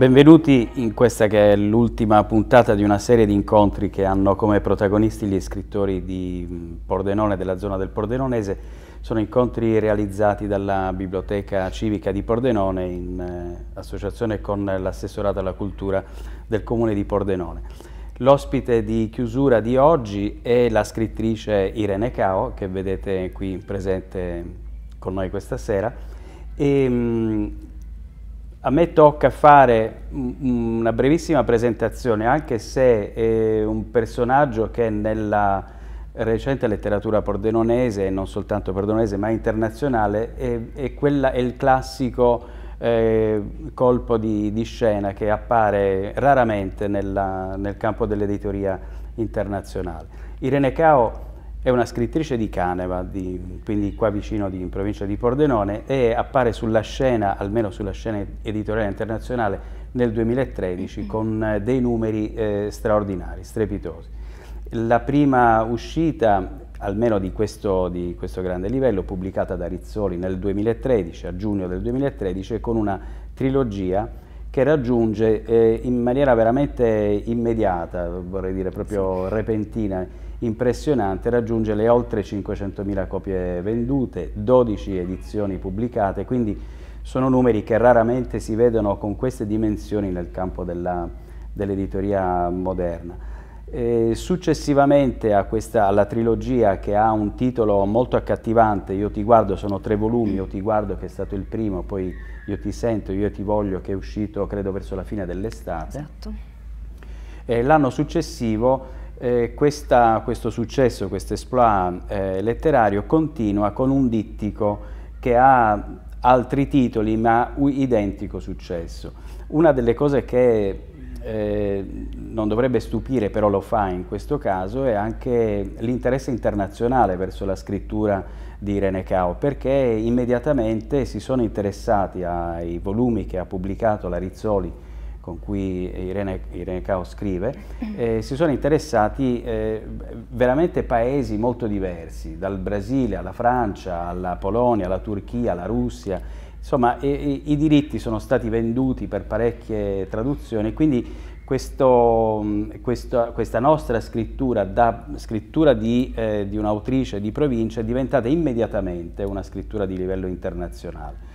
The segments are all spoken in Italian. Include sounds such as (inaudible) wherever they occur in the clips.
Benvenuti in questa che è l'ultima puntata di una serie di incontri che hanno come protagonisti gli scrittori di Pordenone, della zona del Pordenonese. Sono incontri realizzati dalla Biblioteca Civica di Pordenone in eh, associazione con l'assessorato alla cultura del comune di Pordenone. L'ospite di chiusura di oggi è la scrittrice Irene Cao, che vedete qui presente con noi questa sera, e, a me tocca fare una brevissima presentazione, anche se è un personaggio che nella recente letteratura pordenonese, non soltanto pordenonese, ma internazionale, è, è, quella, è il classico eh, colpo di, di, scena che appare raramente nella, nel campo dell'editoria internazionale. Irene Cao è una scrittrice di Caneva, di, quindi qua vicino di, in provincia di Pordenone, e appare sulla scena, almeno sulla scena editoriale internazionale, nel 2013 con eh, dei numeri eh, straordinari, strepitosi. La prima uscita, almeno di questo, di questo grande livello, pubblicata da Rizzoli nel 2013, a giugno del 2013, con una trilogia che raggiunge eh, in maniera veramente immediata, vorrei dire proprio sì. repentina, impressionante, raggiunge le oltre 500.000 copie vendute, 12 edizioni pubblicate, quindi sono numeri che raramente si vedono con queste dimensioni nel campo dell'editoria moderna. E successivamente a questa, alla trilogia che ha un titolo molto accattivante, Io ti guardo, sono tre volumi, Io ti guardo che è stato il primo, poi Io ti sento, Io ti voglio che è uscito credo verso la fine dell'estate. Esatto. L'anno successivo eh, questa, questo successo, questo esploit eh, letterario continua con un dittico che ha altri titoli ma identico successo. Una delle cose che eh, non dovrebbe stupire, però lo fa in questo caso, è anche l'interesse internazionale verso la scrittura di Cao, perché immediatamente si sono interessati ai volumi che ha pubblicato la Rizzoli con cui Irene, Irene Cao scrive, eh, si sono interessati eh, veramente paesi molto diversi, dal Brasile alla Francia, alla Polonia, alla Turchia, alla Russia, insomma e, e, i diritti sono stati venduti per parecchie traduzioni, quindi questo, mm, questo, questa nostra scrittura, da scrittura di, eh, di un'autrice di provincia, è diventata immediatamente una scrittura di livello internazionale.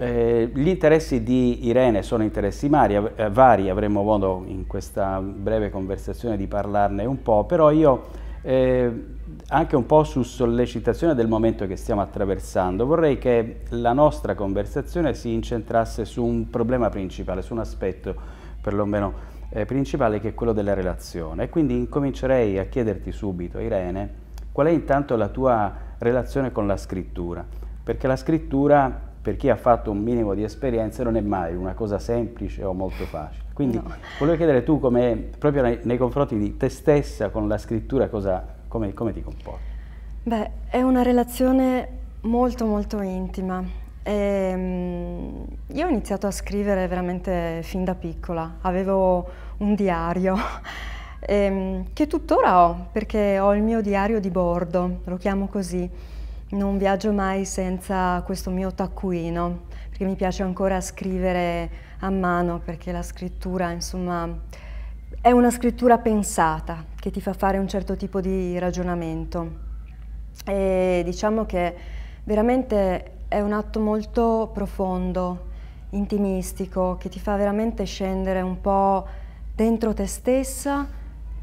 Eh, gli interessi di Irene sono interessi mari, eh, vari, avremo modo in questa breve conversazione di parlarne un po', però io eh, anche un po' su sollecitazione del momento che stiamo attraversando vorrei che la nostra conversazione si incentrasse su un problema principale, su un aspetto perlomeno eh, principale che è quello della relazione. quindi incomincerei a chiederti subito, Irene, qual è intanto la tua relazione con la scrittura? Perché la scrittura per chi ha fatto un minimo di esperienze non è mai una cosa semplice o molto facile. Quindi no. volevo chiedere tu come, proprio nei, nei, confronti di te stessa con la scrittura, cosa, come, come ti comporti? Beh, è una relazione molto molto intima. E, ehm, io ho iniziato a scrivere veramente fin da piccola, avevo un diario (laughs) e, ehm, che tuttora ho perché ho il mio diario di bordo, lo chiamo così non viaggio mai senza questo mio taccuino, perché mi piace ancora scrivere a mano, perché la scrittura, insomma, è una scrittura pensata, che ti fa fare un certo tipo di ragionamento. E diciamo che veramente è un atto molto profondo, intimistico, che ti fa veramente scendere un po' dentro te stessa,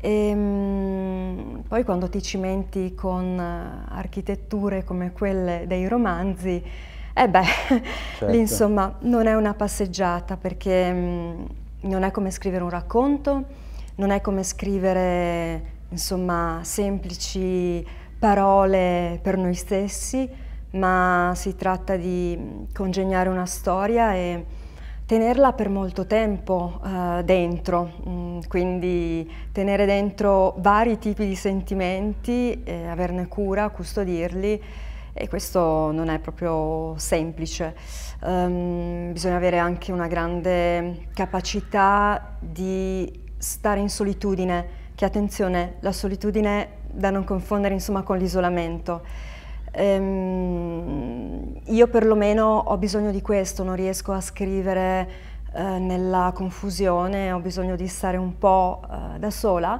e ehm, poi quando ti cimenti con eh, architetture come quelle dei romanzi, eh beh, (laughs) certo. insomma non è una passeggiata perché mm, non è come scrivere un racconto, non è come scrivere insomma semplici parole per noi stessi, ma si tratta di mm, congegnare una storia e tenerla per molto tempo eh, dentro, mm, quindi tenere dentro vari tipi di sentimenti, eh, averne cura, custodirli e questo non è proprio semplice. Um, bisogna avere anche una grande capacità di stare in solitudine, che attenzione, la solitudine da non confondere insomma con l'isolamento Ehm, io perlomeno ho bisogno di questo, non riesco a scrivere eh, nella confusione, ho bisogno di stare un po' eh, da sola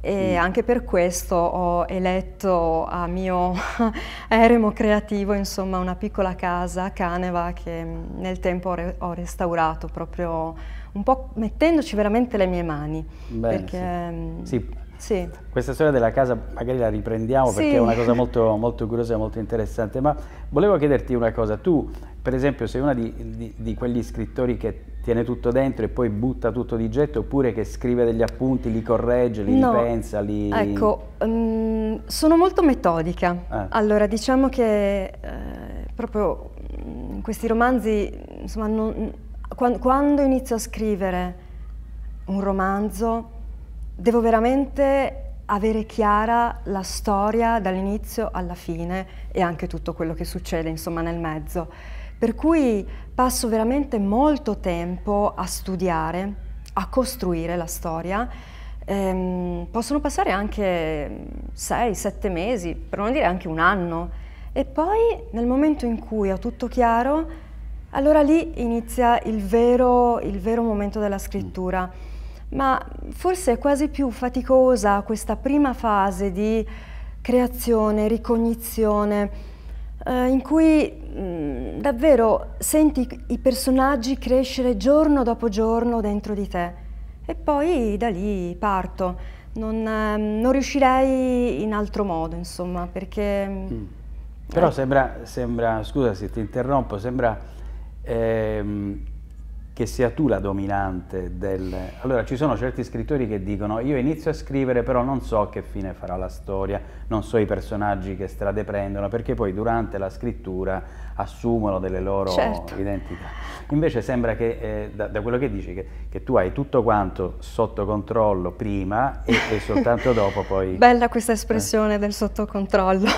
e mm. anche per questo ho eletto a mio (laughs) eremo creativo insomma una piccola casa a Caneva che nel tempo ho, re ho restaurato proprio un po' mettendoci veramente le mie mani. Bene, perché, sì. Mm, sì sì. Questa storia della casa magari la riprendiamo sì. perché è una cosa molto, molto curiosa e molto interessante, ma volevo chiederti una cosa, tu per esempio sei una di, di, di quegli scrittori che tiene tutto dentro e poi butta tutto di getto oppure che scrive degli appunti, li corregge, li no. ripensa, li... Ecco, um, sono molto metodica. Ah. Allora, diciamo che eh, proprio mm, questi romanzi, insomma, non, quando, quando inizio a scrivere un romanzo devo veramente avere chiara la storia dall'inizio alla fine e anche tutto quello che succede insomma nel mezzo. Per cui passo veramente molto tempo a studiare, a costruire la storia. Ehm, possono passare anche 6-7 mesi, per non dire anche un anno. E poi nel momento in cui ho tutto chiaro, allora lì inizia il vero, il vero momento della scrittura ma forse è quasi più faticosa questa prima fase di creazione, ricognizione, eh, in cui mh, mm, davvero senti i personaggi crescere giorno dopo giorno dentro di te e poi da lì parto. Non, eh, non riuscirei in altro modo, insomma, perché... Mm. mm. Però eh. sembra, sembra, scusa se ti interrompo, sembra... Ehm, che sia tu la dominante del... Allora ci sono certi scrittori che dicono io inizio a scrivere però non so che fine farà la storia, non so i personaggi che strade prendono perché poi durante la scrittura assumono delle loro certo. identità. Invece sembra che eh, da, da, quello che dici che, che, tu hai tutto quanto sotto controllo prima e, e soltanto (laughs) dopo poi... Bella questa eh. espressione eh. del sotto controllo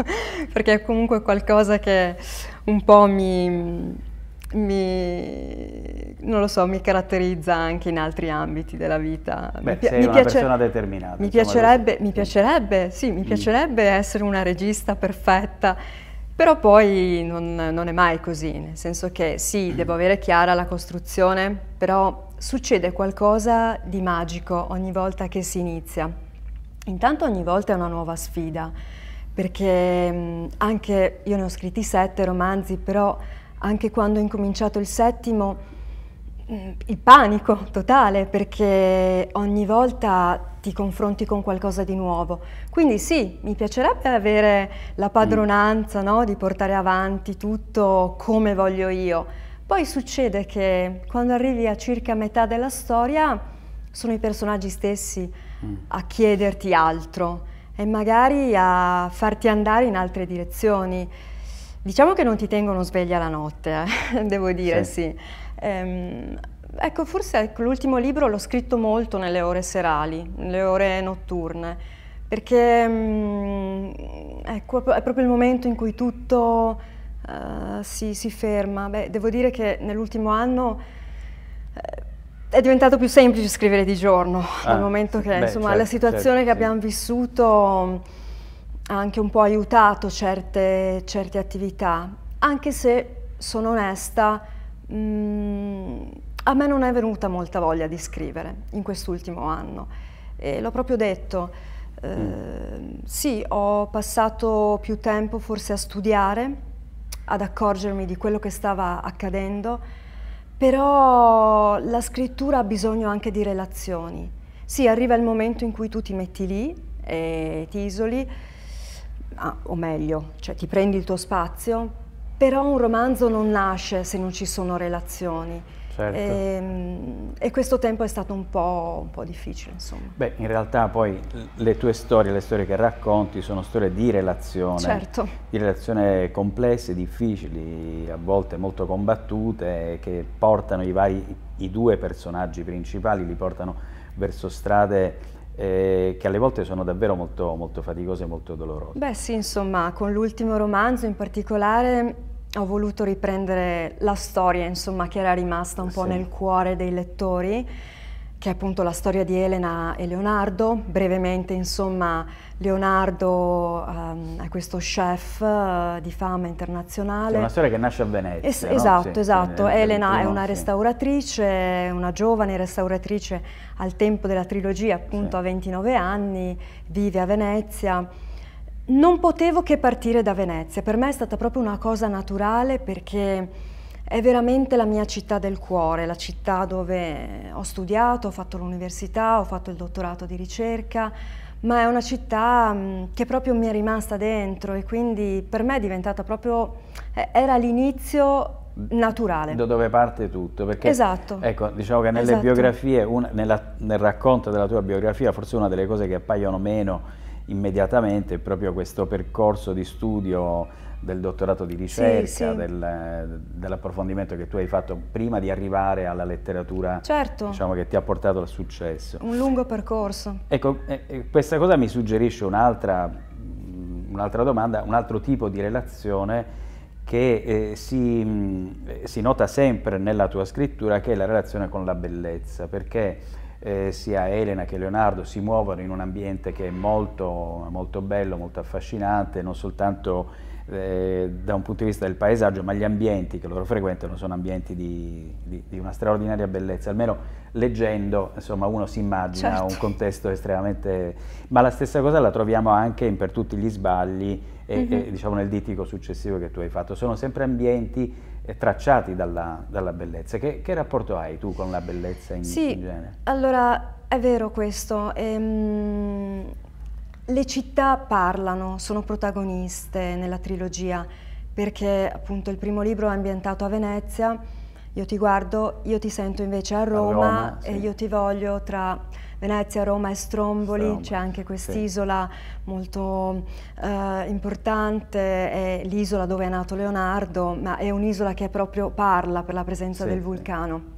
(laughs) perché è comunque qualcosa che un po' mi mi, non lo so, mi caratterizza anche in altri ambiti della vita. Beh, mi, pi- sei mi una piace- persona determinata. Mi piacerebbe, mi piacerebbe, sì, mi mm. piacerebbe mm. essere una regista perfetta, però poi non, non è mai così, nel senso che sì, mm. devo avere chiara la costruzione, però succede qualcosa di magico ogni volta che si inizia. Intanto ogni volta è una nuova sfida, perché mm, anche io ne ho scritti sette romanzi, però anche quando ho incominciato il settimo, mm, il panico totale perché ogni volta ti confronti con qualcosa di nuovo. Quindi sì, mi piacerebbe avere la padronanza no? di portare avanti tutto come voglio io. Poi succede che quando arrivi a circa metà della storia sono i personaggi stessi mm. a chiederti altro e magari a farti andare in altre direzioni. Diciamo che non ti tengono sveglia la notte, eh? (laughs) devo dire, sì. sì. Ehm, ecco, forse ecco, l'ultimo libro l'ho scritto molto nelle ore serali, nelle ore notturne, perché mh, mm, ecco, è proprio il momento in cui tutto uh, si, si, ferma. Beh, devo dire che nell'ultimo anno eh, è diventato più semplice scrivere di giorno, ah, dal momento che beh, insomma, certo, la situazione certo, che abbiamo sì. vissuto ha anche un po' aiutato certe, certe attività, anche se sono onesta, mh, mm, a me non è venuta molta voglia di scrivere in quest'ultimo anno. l'ho proprio detto, eh, sì, ho passato più tempo forse a studiare, ad accorgermi di quello che stava accadendo, però la scrittura ha bisogno anche di relazioni. Sì, arriva il momento in cui tu ti metti lì e ti isoli, ah, o meglio, cioè ti prendi il tuo spazio, però un romanzo non nasce se non ci sono relazioni. Certo. E, ehm, e, questo tempo è stato un po', un po', difficile, insomma. Beh, in realtà poi le tue storie, le storie che racconti, sono storie di relazione. Certo. Di relazioni complesse, difficili, a volte molto combattute, che portano i, vari, i due personaggi principali, li portano verso strade eh, che alle volte sono davvero molto, molto faticose e molto dolorose. Beh sì, insomma, con l'ultimo romanzo in particolare ho voluto riprendere la storia, insomma, che era rimasta un sì. po' nel cuore dei lettori, che è appunto la storia di Elena e Leonardo. Brevemente, insomma, Leonardo um, è questo chef uh, di fama internazionale. È una storia che nasce a Venezia. Es no? Esatto, sì, esatto. Elena è una restauratrice, una giovane restauratrice al tempo della trilogia, appunto sì. a 29 anni, vive a Venezia. Non potevo che partire da Venezia, per me è stata proprio una cosa naturale perché è veramente la mia città del cuore, la città dove ho studiato, ho fatto l'università, ho fatto il dottorato di ricerca, ma è una città mm, che proprio mi è rimasta dentro e quindi per me è diventata proprio, era l'inizio naturale. Da dove parte tutto, perché esatto. ecco, diciamo che nelle esatto. biografie, un, nella, nel racconto della tua biografia, forse una delle cose che appaiono meno immediatamente è proprio questo percorso di studio del dottorato di ricerca, sì, sì. del, dell'approfondimento che tu hai fatto prima di arrivare alla letteratura certo. diciamo, che ti ha portato al successo. Un lungo percorso. Ecco, questa cosa mi suggerisce un'altra un domanda, un altro tipo di relazione che eh, si, mm, eh, si, nota sempre nella tua scrittura che è la relazione con la bellezza, perché eh, sia Elena che Leonardo si muovono in un ambiente che è molto, molto bello, molto affascinante, non soltanto eh, da un punto di vista del paesaggio, ma gli ambienti che loro frequentano sono ambienti di, di, di una straordinaria bellezza, almeno leggendo insomma, uno si immagina certo. un contesto estremamente... ma la stessa cosa la troviamo anche in per tutti gli sbagli e, mm -hmm. e mhm. diciamo nel dittico successivo che tu hai fatto, sono sempre ambienti eh, tracciati dalla, dalla bellezza. Che, che, rapporto hai tu con la bellezza in, sì, in genere? Allora, è vero questo. Ehm, le città parlano, sono protagoniste nella trilogia, perché appunto il primo libro è ambientato a Venezia, io ti guardo, io ti sento invece a Roma, a Roma sì. e io ti voglio tra Venezia, Roma e Stromboli, c'è anche quest'isola sì. molto eh, importante, è l'isola dove è nato Leonardo, ma è un'isola che proprio parla per la presenza sì, del vulcano.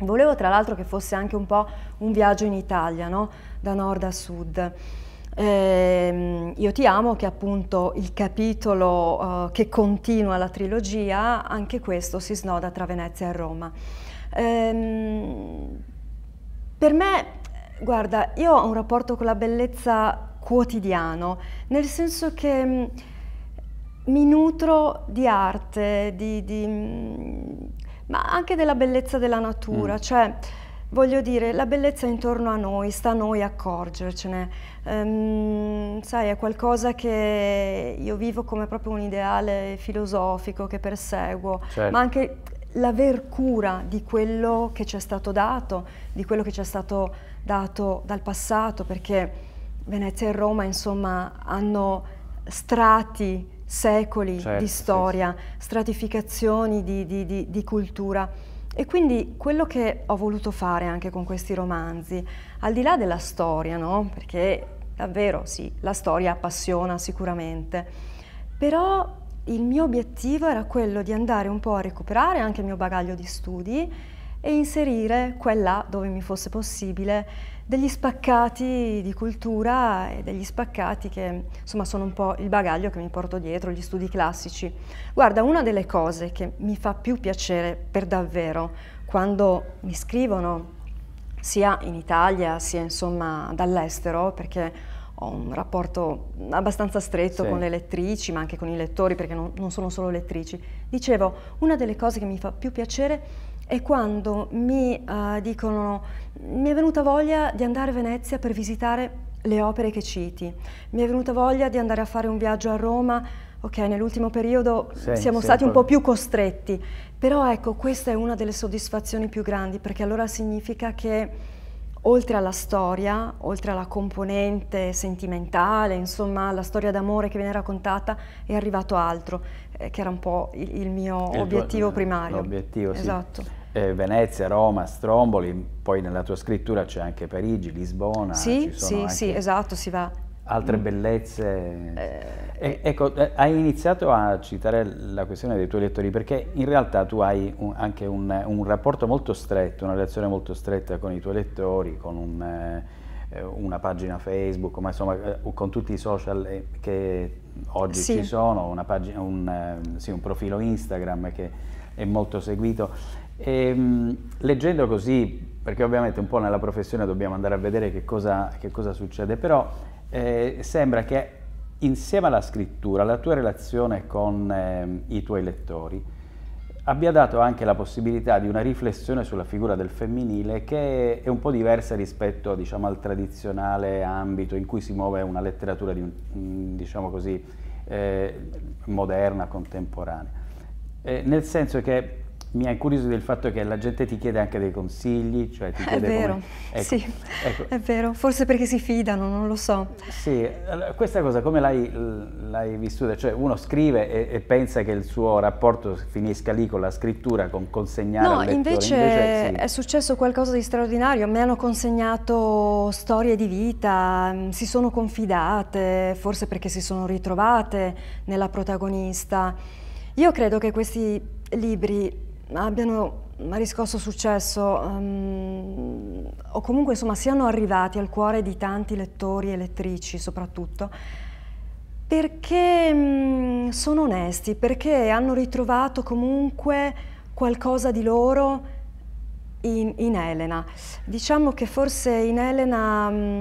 Volevo tra l'altro che fosse anche un po' un viaggio in Italia, no? da nord a sud. Eh, Io ti amo, che è appunto il capitolo eh, che continua la trilogia, anche questo si snoda tra Venezia e Roma. Eh, per me, guarda, io ho un rapporto con la bellezza quotidiano, nel senso che mm, mi nutro di arte, di, di, mm, ma anche della bellezza della natura, mm. cioè, Voglio dire, la bellezza è intorno a noi, sta a noi accorgercene. Um, sai, è qualcosa che io vivo come proprio un ideale filosofico che perseguo, certo. ma anche l'aver cura di quello che ci è stato dato, di quello che ci è stato dato dal passato, perché Venezia e Roma, insomma, hanno strati, secoli certo, di storia, sì, sì. stratificazioni di, di, di, di cultura. E quindi quello che ho voluto fare anche con questi romanzi, al di là della storia, no? perché davvero sì, la storia appassiona sicuramente, però il mio obiettivo era quello di andare un po' a recuperare anche il mio bagaglio di studi e inserire quella dove mi fosse possibile degli spaccati di cultura e degli spaccati che insomma sono un po' il bagaglio che mi porto dietro, gli studi classici. Guarda, una delle cose che mi fa più piacere per davvero quando mi scrivono sia in Italia sia insomma dall'estero perché ho un rapporto abbastanza stretto sì. con le lettrici, ma anche con i lettori, perché non, non sono solo lettrici. Dicevo, una delle cose che mi fa più piacere è è quando mi uh, dicono mi è venuta voglia di andare a Venezia per visitare le opere che citi, mi è venuta voglia di andare a fare un viaggio a Roma, ok nell'ultimo periodo sì, siamo sì, stati un po' più costretti, però ecco questa è una delle soddisfazioni più grandi perché allora significa che oltre alla storia, oltre alla componente sentimentale, insomma alla storia d'amore che viene raccontata, è arrivato altro, eh, che era un po' il, il mio il obiettivo tuo, eh, primario. L'obiettivo, sì. Esatto eh, Venezia, Roma, Stromboli, poi nella tua scrittura c'è anche Parigi, Lisbona. Sì, sì, sì, esatto, si va. Altre mm. bellezze. Eh, e, ecco, eh, hai iniziato a citare la questione dei tuoi lettori perché in realtà tu hai un, anche un, un, rapporto molto stretto, una relazione molto stretta con i tuoi lettori, con un, eh, una pagina Facebook, ma insomma eh, con tutti i social che oggi sì. ci sono, pagina, sì, un profilo Instagram che è molto seguito. E, ehm, leggendo così, perché ovviamente un po' nella professione dobbiamo andare a vedere che cosa, che cosa succede, però eh, sembra che insieme alla scrittura, la tua relazione con eh, i tuoi lettori abbia dato anche la possibilità di una riflessione sulla figura del femminile che è un po' diversa rispetto diciamo, al tradizionale ambito in cui si muove una letteratura un, mm, diciamo così, eh, moderna, contemporanea. Eh, nel senso che mi ha curioso del fatto che la gente ti chiede anche dei consigli, cioè ti chiede È vero, come... ecco, sì, ecco. è vero, forse perché si fidano, non lo so. Sì, questa cosa come l'hai vissuta? Cioè uno scrive e, e, pensa che il suo rapporto finisca lì con la scrittura, con consegnare No, invece, invece sì. è successo qualcosa di straordinario, mi hanno consegnato storie di vita, mm, si sono confidate, forse perché si sono ritrovate nella protagonista. Io credo che questi libri abbiano riscosso successo um, o comunque insomma siano arrivati al cuore di tanti lettori e lettrici soprattutto perché um, sono onesti, perché hanno ritrovato comunque qualcosa di loro in, in Elena. Diciamo che forse in Elena um,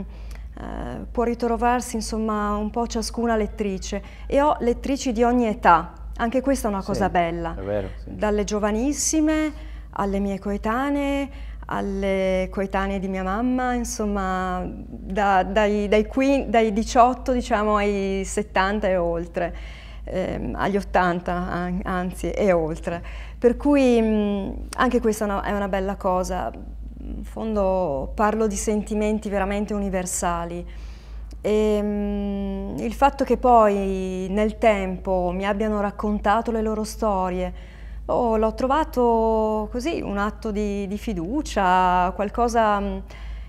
uh, può ritrovarsi insomma un po' ciascuna lettrice e ho lettrici di ogni età anche questa è una cosa sì, bella. È vero, sì. Dalle giovanissime alle mie coetanee, alle coetanee di mia mamma, insomma, da, dai, dai, qui, dai, 18 diciamo, ai 70 e oltre, ehm, agli 80 anzi e oltre. Per cui mh, mm, anche questa è una bella cosa. In fondo parlo di sentimenti veramente universali. E, ehm, il fatto che poi nel tempo mi abbiano raccontato le loro storie, oh, l'ho trovato così un atto di, di, fiducia, qualcosa mm,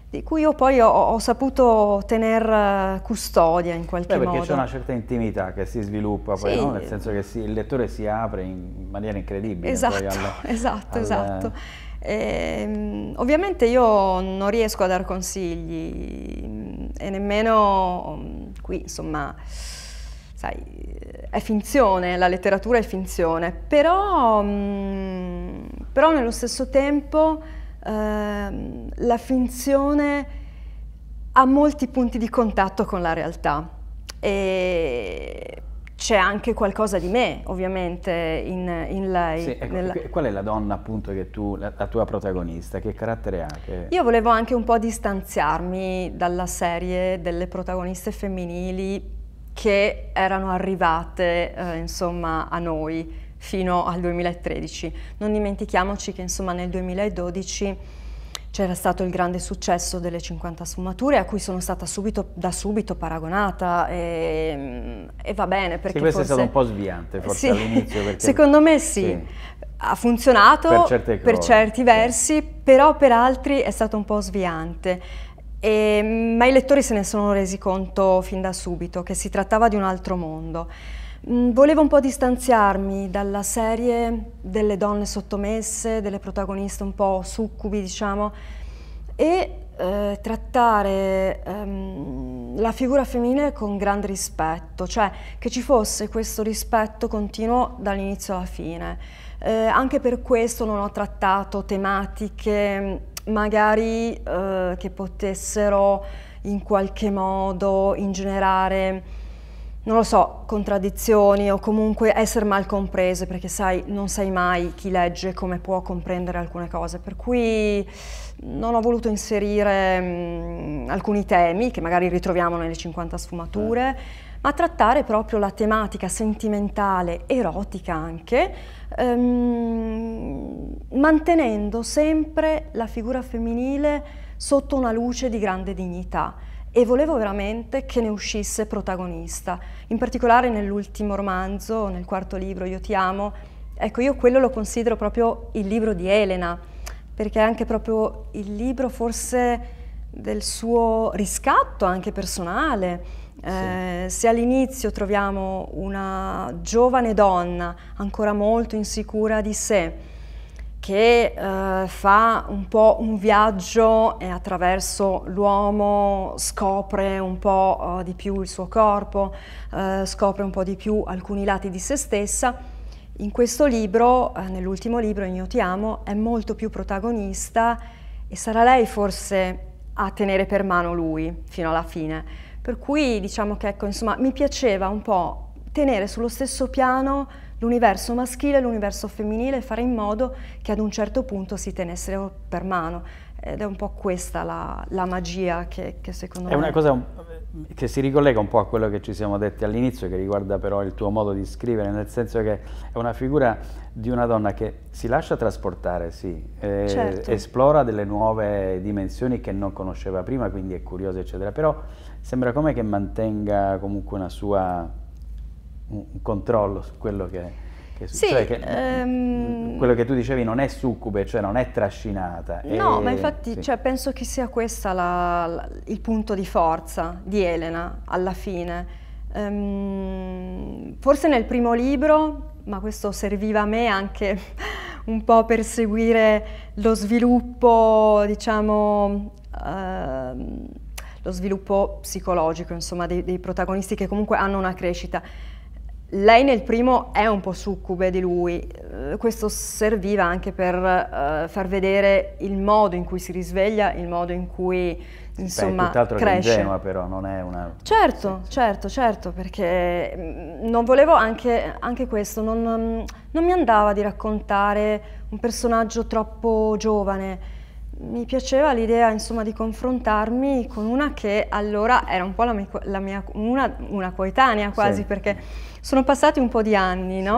di cui io poi ho, ho saputo tener eh, custodia in qualche Beh, perché modo. Perché c'è una certa intimità che si sviluppa poi, sì. no? nel senso che si, il lettore si apre in maniera incredibile. Esatto, (laughs) esatto, al, esatto, al, esatto. Eh e, ehm, ovviamente io non riesco a dar consigli mm, e nemmeno mm, qui, insomma, sai, è finzione, la letteratura è finzione, però, mm, però nello stesso tempo eh, la finzione ha molti punti di contatto con la realtà. E c'è anche qualcosa di me, ovviamente, in, in lei. Sì, ecco, nella... Qual è la donna, appunto, che tu, la, la tua protagonista? Che carattere ha? Che... Io volevo anche un po' distanziarmi dalla serie delle protagoniste femminili che erano arrivate, eh, insomma, a noi fino al 2013. Non dimentichiamoci che, insomma, nel 2012 c'era stato il grande successo delle 50 sfumature a cui sono stata subito, da subito paragonata e, ehm, e va bene perché sì, questo forse... è stato un po' sviante forse sì, all'inizio. (laughs) Perché... Secondo me sì. sì. Ha funzionato per, per certi versi, sì. però per altri è stato un po' sviante. E, ehm, ma i lettori se ne sono resi conto fin da subito che si trattava di un altro mondo. Mm, volevo un po' distanziarmi dalla serie delle donne sottomesse, delle protagoniste un po' succubi, diciamo, e eh, trattare ehm, la figura femminile con grande rispetto, cioè che ci fosse questo rispetto continuo dall'inizio alla fine. Eh, anche per questo non ho trattato tematiche magari eh, che potessero in qualche modo ingenerare non lo so, contraddizioni o comunque essere mal comprese, perché sai, non sai mai chi legge come può comprendere alcune cose, per cui non ho voluto inserire mh, mm, alcuni temi che magari ritroviamo nelle 50 sfumature, eh. ma trattare proprio la tematica sentimentale, erotica anche, ehm, mantenendo sempre la figura femminile sotto una luce di grande dignità e volevo veramente che ne uscisse protagonista. In particolare nell'ultimo romanzo, nel quarto libro, Io ti amo, ecco io quello lo considero proprio il libro di Elena, perché è anche proprio il libro forse del suo riscatto anche personale. Sì. Eh, se all'inizio troviamo una giovane donna ancora molto insicura di sé, che eh, fa un po' un viaggio e attraverso l'uomo scopre un po' eh, di più il suo corpo, eh, scopre un po' di più alcuni lati di se stessa. In questo libro, eh, nell'ultimo libro, Io ti amo, è molto più protagonista e sarà lei forse a tenere per mano lui fino alla fine. Per cui diciamo che ecco, insomma, mi piaceva un po' tenere sullo stesso piano l'universo maschile e l'universo femminile e fare in modo che ad un certo punto si tenessero per mano. Ed è un po' questa la, la magia che, che secondo è me... È una cosa che si ricollega un po' a quello che ci siamo detti all'inizio, che riguarda però il tuo modo di scrivere, nel senso che è una figura di una donna che si lascia trasportare, sì, certo. esplora delle nuove dimensioni che non conosceva prima, quindi è curiosa, eccetera, però sembra come che mantenga comunque una sua un controllo su quello che... succede. Sì, cioè che, ehm... quello che tu dicevi non è succube, cioè non è trascinata. No, e... ma infatti sì. cioè, penso che sia questo il punto di forza di Elena alla fine. Um, forse nel primo libro, ma questo serviva a me anche (laughs) un po' per seguire lo sviluppo, diciamo... Uh, lo sviluppo psicologico, insomma, dei, dei protagonisti che comunque hanno una crescita. Lei nel primo è un po' succube di lui, eh, questo serviva anche per uh, far vedere il modo in cui si risveglia, il modo in cui insomma Beh, tutt'altro cresce. Che ingenua però, non è una... Certo, sì, sì. certo, certo, perché mm, non volevo anche, anche questo, non, mm, non mi andava di raccontare un personaggio troppo giovane, mi piaceva l'idea insomma di confrontarmi con una che allora era un po' la mia, la mia una, una, coetanea quasi sì. perché sono passati un po' di anni sì.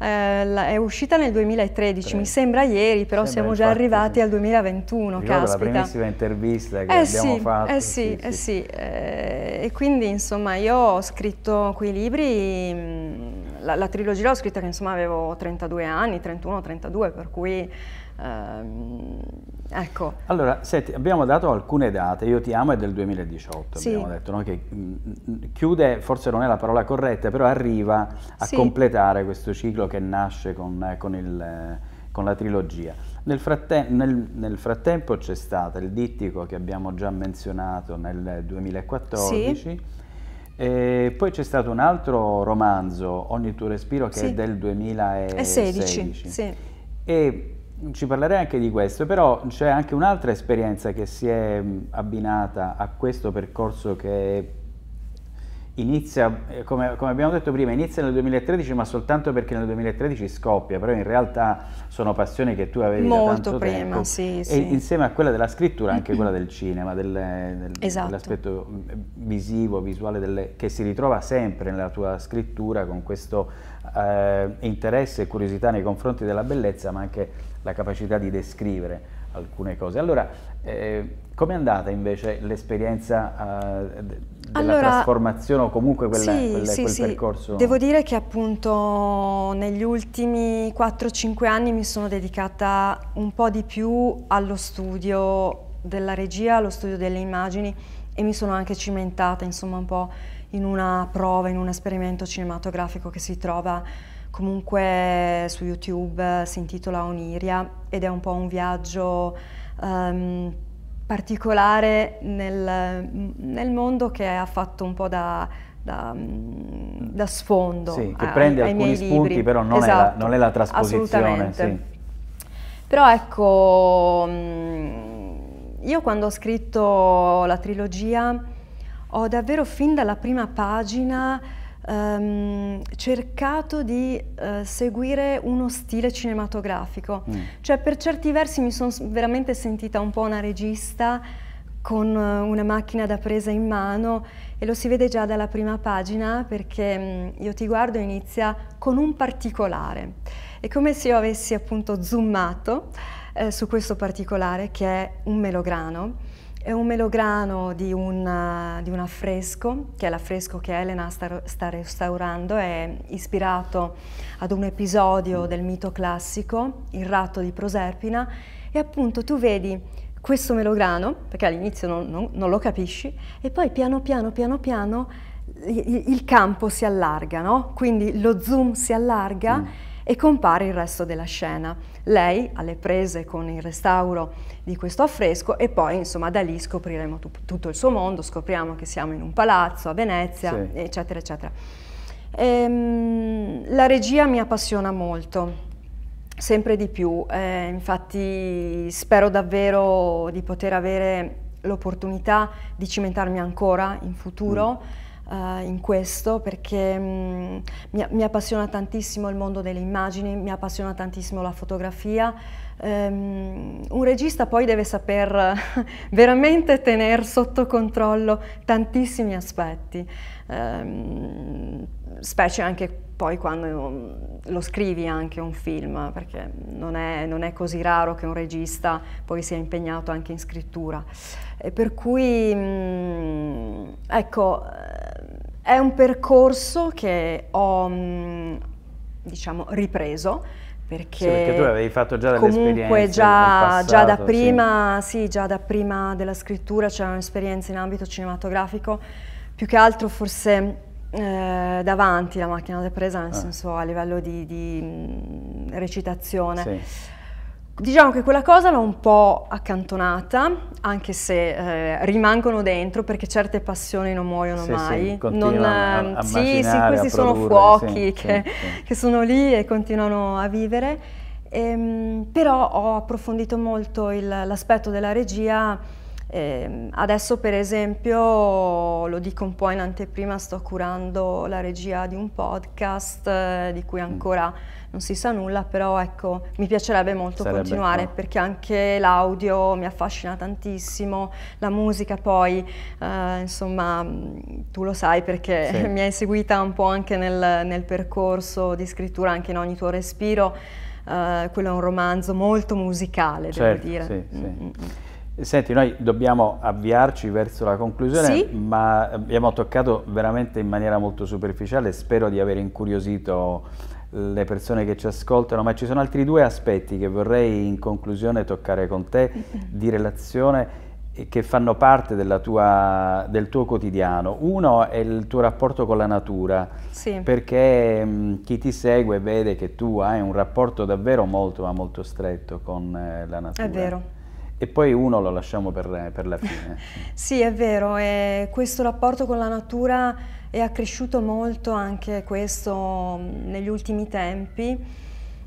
Eh, è uscita nel 2013 sì. mi sembra ieri però sembra siamo già fatto, arrivati al 2021 Ricordo caspita. la primissima intervista che eh abbiamo eh fatto eh sì, eh sì, eh, e quindi insomma io ho scritto quei libri mm, la, la trilogia l'ho scritta che insomma avevo 32 anni 31-32 per cui Ehm, ecco. Allora, senti, abbiamo dato alcune date, Io ti amo è del 2018, sì. abbiamo detto, no? che mm, mm, chiude, forse non è la parola corretta, però arriva a sì. completare questo ciclo che nasce con, eh, con, il, eh, con la trilogia. Nel, fratte nel, nel frattempo c'è stato il dittico che abbiamo già menzionato nel 2014. Sì. E poi c'è stato un altro romanzo, Ogni tuo respiro, che sì. è del 2016. 16, sì. E ci parlerei anche di questo, però c'è anche un'altra esperienza che si è mm, abbinata a questo percorso che inizia, eh, come, come, abbiamo detto prima, inizia nel 2013 ma soltanto perché nel 2013 scoppia, però in realtà sono passioni che tu avevi Molto da prima, tempo, sì, e sì. insieme a quella della scrittura anche quella (clears throat) del cinema, del, del, esatto. dell'aspetto mm, visivo, visuale, delle, che si ritrova sempre nella tua scrittura con questo eh, interesse e curiosità nei confronti della bellezza ma anche la capacità di descrivere alcune cose. Allora, eh, com'è andata invece l'esperienza eh, della allora, trasformazione o comunque quella, sì, quella, sì, quel sì. percorso? Devo dire che appunto negli ultimi 4-5 anni mi sono dedicata un po' di più allo studio della regia, allo studio delle immagini e mi sono anche cimentata insomma un po' in una prova, in un esperimento cinematografico che si trova Comunque su YouTube si intitola Oniria ed è un po' un viaggio um, particolare nel, nel, mondo che ha fatto un po' da, da, mm, da sfondo. Sì, che a, prende ai, alcuni spunti, libri. però non, esatto, è la, esatto, non, è la, trasposizione. Sì. Però ecco, mm, io quando ho scritto la trilogia ho davvero fin dalla prima pagina ehm, cercato di eh, seguire uno stile cinematografico. Mm. Cioè per certi versi mi sono veramente sentita un po' una regista con eh, una macchina da presa in mano e lo si vede già dalla prima pagina perché mm, io ti guardo e inizia con un particolare. È come se io avessi appunto zoomato eh, su questo particolare che è un melograno è un melograno di, una, di un affresco, che è l'affresco che Elena sta, sta, restaurando, è ispirato ad un episodio del mito classico, il ratto di Proserpina, e appunto tu vedi questo melograno, perché all'inizio non, non, non, lo capisci, e poi piano piano, piano piano, il, il campo si allarga, no? quindi lo zoom si allarga, mm e compare il resto della scena. Lei alle prese con il restauro di questo affresco e poi insomma da lì scopriremo tutto il suo mondo, scopriamo che siamo in un palazzo a Venezia, sì. eccetera, eccetera. Ehm, la regia mi appassiona molto sempre di più. Eh, infatti spero davvero di poter avere l'opportunità di cimentarmi ancora in futuro. Mm uh, in questo perché um, mi, mi, appassiona tantissimo il mondo delle immagini, mi appassiona tantissimo la fotografia. Um, un regista poi deve saper (laughs) veramente tenere sotto controllo tantissimi aspetti, um, specie anche poi quando mm, lo scrivi anche un film, perché non è, non è, così raro che un regista poi sia impegnato anche in scrittura. E per cui, mm, ecco, eh, è un percorso che ho, mm, diciamo, ripreso, perché, sì, perché, tu avevi fatto già delle comunque già, passato, già, da prima, sì. Sì, già, da prima, della scrittura c'erano esperienze in ambito cinematografico, più che altro forse eh, davanti la macchina da presa, nel ah. senso a livello di, di mm, recitazione. Sì. Diciamo che quella cosa l'ho un po' accantonata, anche se eh, rimangono dentro perché certe passioni non muoiono sì, mai. Sì, non, a, a ehm, sì, sì, questi sono fuochi sì, che, che, sono lì e continuano a vivere. Ehm, però ho approfondito molto l'aspetto della regia eh, adesso per esempio, lo dico un po' in anteprima, sto curando la regia di un podcast eh, di cui mm. ancora non si sa nulla, però ecco, mi piacerebbe molto Sarebbe continuare qua. perché anche l'audio mi affascina tantissimo, la musica poi, eh, insomma, mm, tu lo sai perché sì. (laughs) mi hai seguita un po' anche nel, nel percorso di scrittura, anche in ogni tuo respiro. Uh, quello è un romanzo molto musicale, certo, devo dire. Sì, mm, sì. Mm -hmm. Senti, noi dobbiamo avviarci verso la conclusione, sì? ma abbiamo toccato veramente in maniera molto superficiale, spero di aver incuriosito le persone che ci ascoltano, ma ci sono altri due aspetti che vorrei in conclusione toccare con te di relazione che fanno parte tua, del tuo quotidiano. Uno è il tuo rapporto con la natura, sì. perché mh, mm, chi ti segue vede che tu hai un rapporto davvero molto ma molto stretto con eh, la natura. È vero. E poi uno lo lasciamo per, per la fine. (laughs) sì, è vero, e questo rapporto con la natura è accresciuto molto anche questo mm, negli ultimi tempi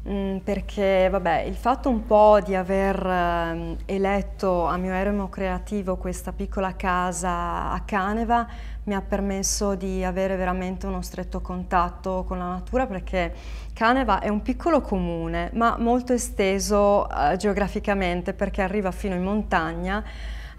mm, perché vabbè, il fatto un po' di aver mm, eletto a mio eremo creativo questa piccola casa a Caneva mi ha permesso di avere veramente uno stretto contatto con la natura perché Caneva è un piccolo comune ma molto esteso eh, geograficamente perché arriva fino in montagna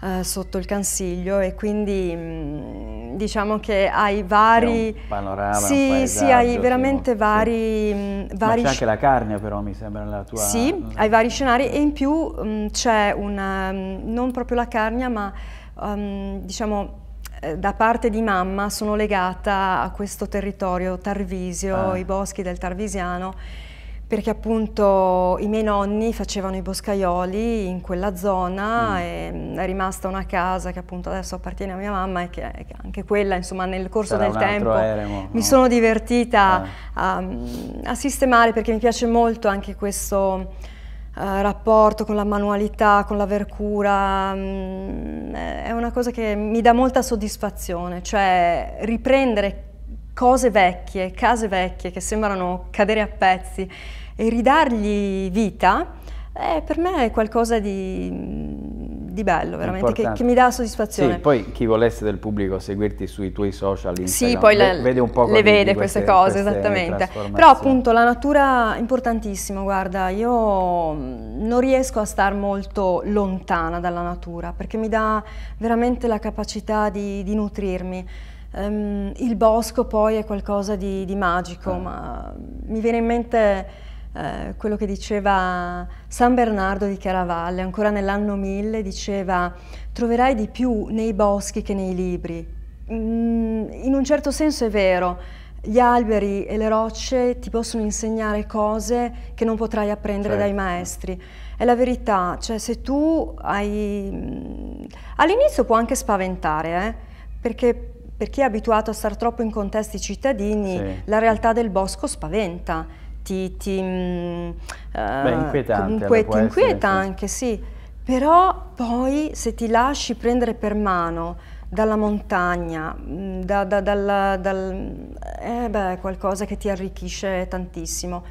eh, sotto il Cansiglio e quindi mh, mm, diciamo che hai vari Un panorama, sì, sì, hai veramente sì, vari, mh, vari c'è anche la carne però mi sembra la tua Sì, hai vari scenari e in più mm, c'è una mm, non proprio la carnia ma um, diciamo eh, da parte di mamma sono legata a questo territorio Tarvisio, ah. i boschi del Tarvisiano, perché appunto i miei nonni facevano i boscaioli in quella zona, mm. mm è rimasta una casa che appunto adesso appartiene a mia mamma e che, che anche quella insomma nel corso Sarà del tempo eremo, mi sono divertita ah. a, mm, a, sistemare perché mi piace molto anche questo eh, rapporto con la manualità, con la vercura, mh, mm, è una cosa che mi dà molta soddisfazione, cioè riprendere cose vecchie, case vecchie che sembrano cadere a pezzi e ridargli vita eh, per me è qualcosa di, di bello, veramente, che, che, mi dà soddisfazione. Sì, poi chi volesse del pubblico seguirti sui tuoi social, Instagram, sì, poi le, vede un po' le vede queste, queste cose, queste esattamente. Però appunto la natura è importantissima, guarda, io mm, non riesco a star molto lontana dalla natura, perché mi dà veramente la capacità di, di nutrirmi. Um, il bosco poi è qualcosa di, di magico, ah. ma mi viene in mente eh, quello che diceva San Bernardo di Chiaravalle, ancora nell'anno 1000, diceva troverai di più nei boschi che nei libri. Mm, in un certo senso è vero, gli alberi e le rocce ti possono insegnare cose che non potrai apprendere certo. dai maestri. È la verità, cioè se tu hai... Mm, all'inizio può anche spaventare, eh? perché per chi è abituato a stare troppo in contesti cittadini, sì. la realtà del bosco spaventa ti... ti mh, mm, eh, Beh, inquietante. ti inquieta anche, sì. Però poi se ti lasci prendere per mano dalla montagna, mm, da, da, dalla, dal, eh beh, qualcosa che ti arricchisce tantissimo.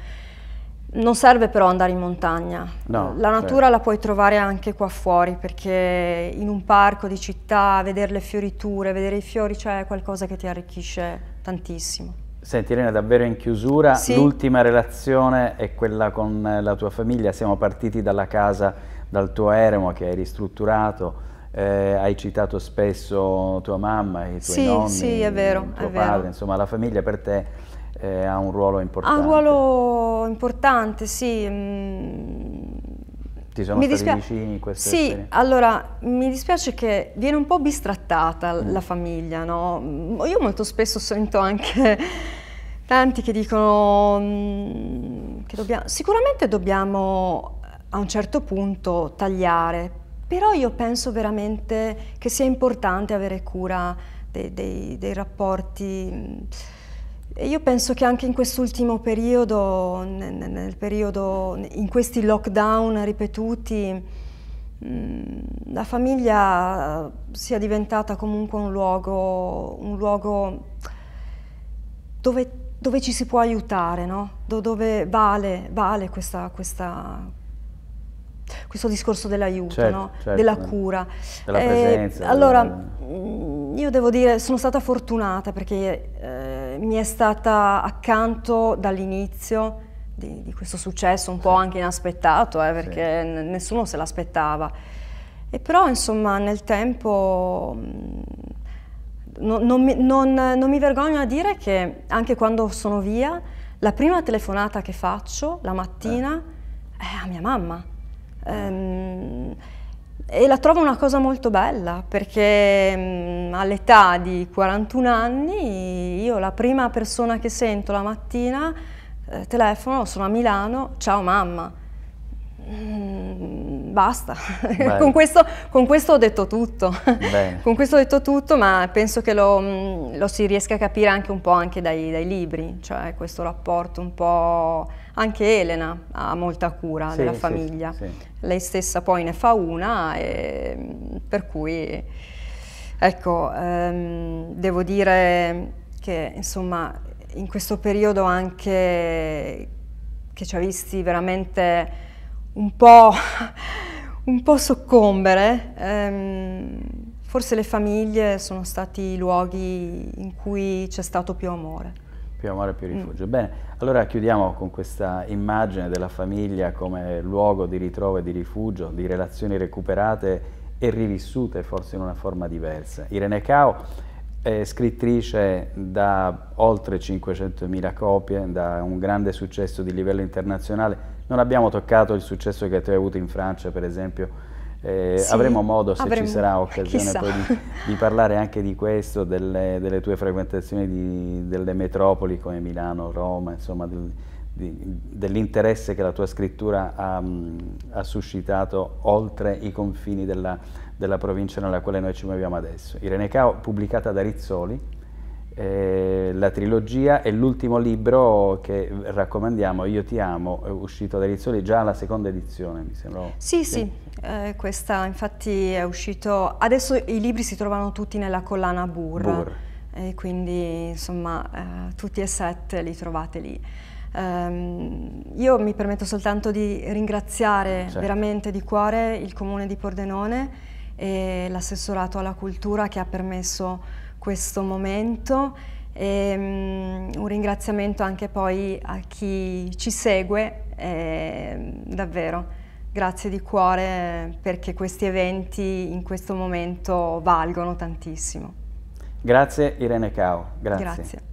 Non serve però andare in montagna, no, la certo. natura certo. la puoi trovare anche qua fuori perché in un parco di città vedere le fioriture, vedere i fiori c'è cioè qualcosa che ti arricchisce tantissimo. Senti Irene, davvero in chiusura, sì. l'ultima relazione è quella con la tua famiglia, siamo partiti dalla casa, dal tuo eremo che hai ristrutturato, eh, hai citato spesso tua mamma, i tuoi sì, nonni, sì, è vero, tuo è padre, vero. insomma la famiglia per te eh, ha un ruolo importante. Ha un ruolo importante, sì. Mm ti sono mi dispia- vicini queste Sì, allora mi dispiace che viene un po' bistrattata mm. la famiglia, no? Mm, io molto spesso sento anche (laughs) tanti che dicono mm, che dobbiamo, sicuramente dobbiamo eh, a un certo punto tagliare, però io penso veramente che sia importante avere cura dei, dei, dei rapporti mm, io penso che anche in quest'ultimo periodo, periodo, in questi lockdown ripetuti, mm, la famiglia sia diventata comunque un luogo, un luogo dove, dove, ci si può aiutare, no? dove vale, vale questa, questa, questo discorso dell'aiuto, certo, no? certo. della cura. Della eh, presenza. Eh, allora, mm, io devo dire, sono stata fortunata perché... Eh, mi è stata accanto dall'inizio di, di, questo successo un po' anche inaspettato, eh, perché sì. nessuno se l'aspettava. E però insomma nel tempo mm, no, non, mi, non, non mi vergogno a dire che anche quando sono via, la prima telefonata che faccio la mattina eh. è a mia mamma. Eh. Ehm, e la trovo una cosa molto bella perché mh, all'età di 41 anni io la prima persona che sento la mattina eh, telefono, sono a Milano, ciao mamma. Mm, basta, (laughs) con, questo, con, questo, ho detto tutto, con questo ho detto tutto ma penso che lo, mh, lo si riesca a capire anche un po' anche dai, dai libri, cioè questo rapporto un po' Anche Elena ha molta cura sì, della famiglia, sì, sì. lei stessa poi ne fa una, e, mm, per cui ecco, ehm, devo dire che insomma in questo periodo anche che ci ha visti veramente un po', (laughs) un po soccombere, ehm, forse le famiglie sono stati i luoghi in cui c'è stato più amore più amore più mm. rifugio. Mm. Bene, allora chiudiamo con questa immagine della famiglia come luogo di ritrovo e di rifugio, di relazioni recuperate e rivissute forse in una forma diversa. Irene Cao è scrittrice da oltre 500.000 copie, da un grande successo di livello internazionale. Non abbiamo toccato il successo che tu hai avuto in Francia, per esempio, eh, sì, avremo modo, se avremo, ci sarà occasione, poi di, di, parlare anche di questo, delle, delle tue frequentazioni di, delle metropoli come Milano, Roma, insomma, del, dell'interesse che la tua scrittura ha, mm, ha suscitato oltre i confini della, della provincia nella quale noi ci muoviamo adesso. Irene Cao, pubblicata da Rizzoli, eh, la trilogia è l'ultimo libro che raccomandiamo, Io ti amo, è uscito da Rizzoli già alla seconda edizione, mi sembra. Sì, sì, sì. Eh, questa infatti è uscito, adesso i libri si trovano tutti nella collana Burr, Burr. Eh, quindi insomma eh, tutti e sette li trovate lì. Ehm, io mi permetto soltanto di ringraziare certo. veramente di cuore il comune di Pordenone e l'assessorato alla cultura che ha permesso questo momento e um, un ringraziamento anche poi a chi ci segue, e, ehm, davvero grazie di cuore perché questi eventi in questo momento valgono tantissimo. Grazie Irene Cao. grazie. grazie.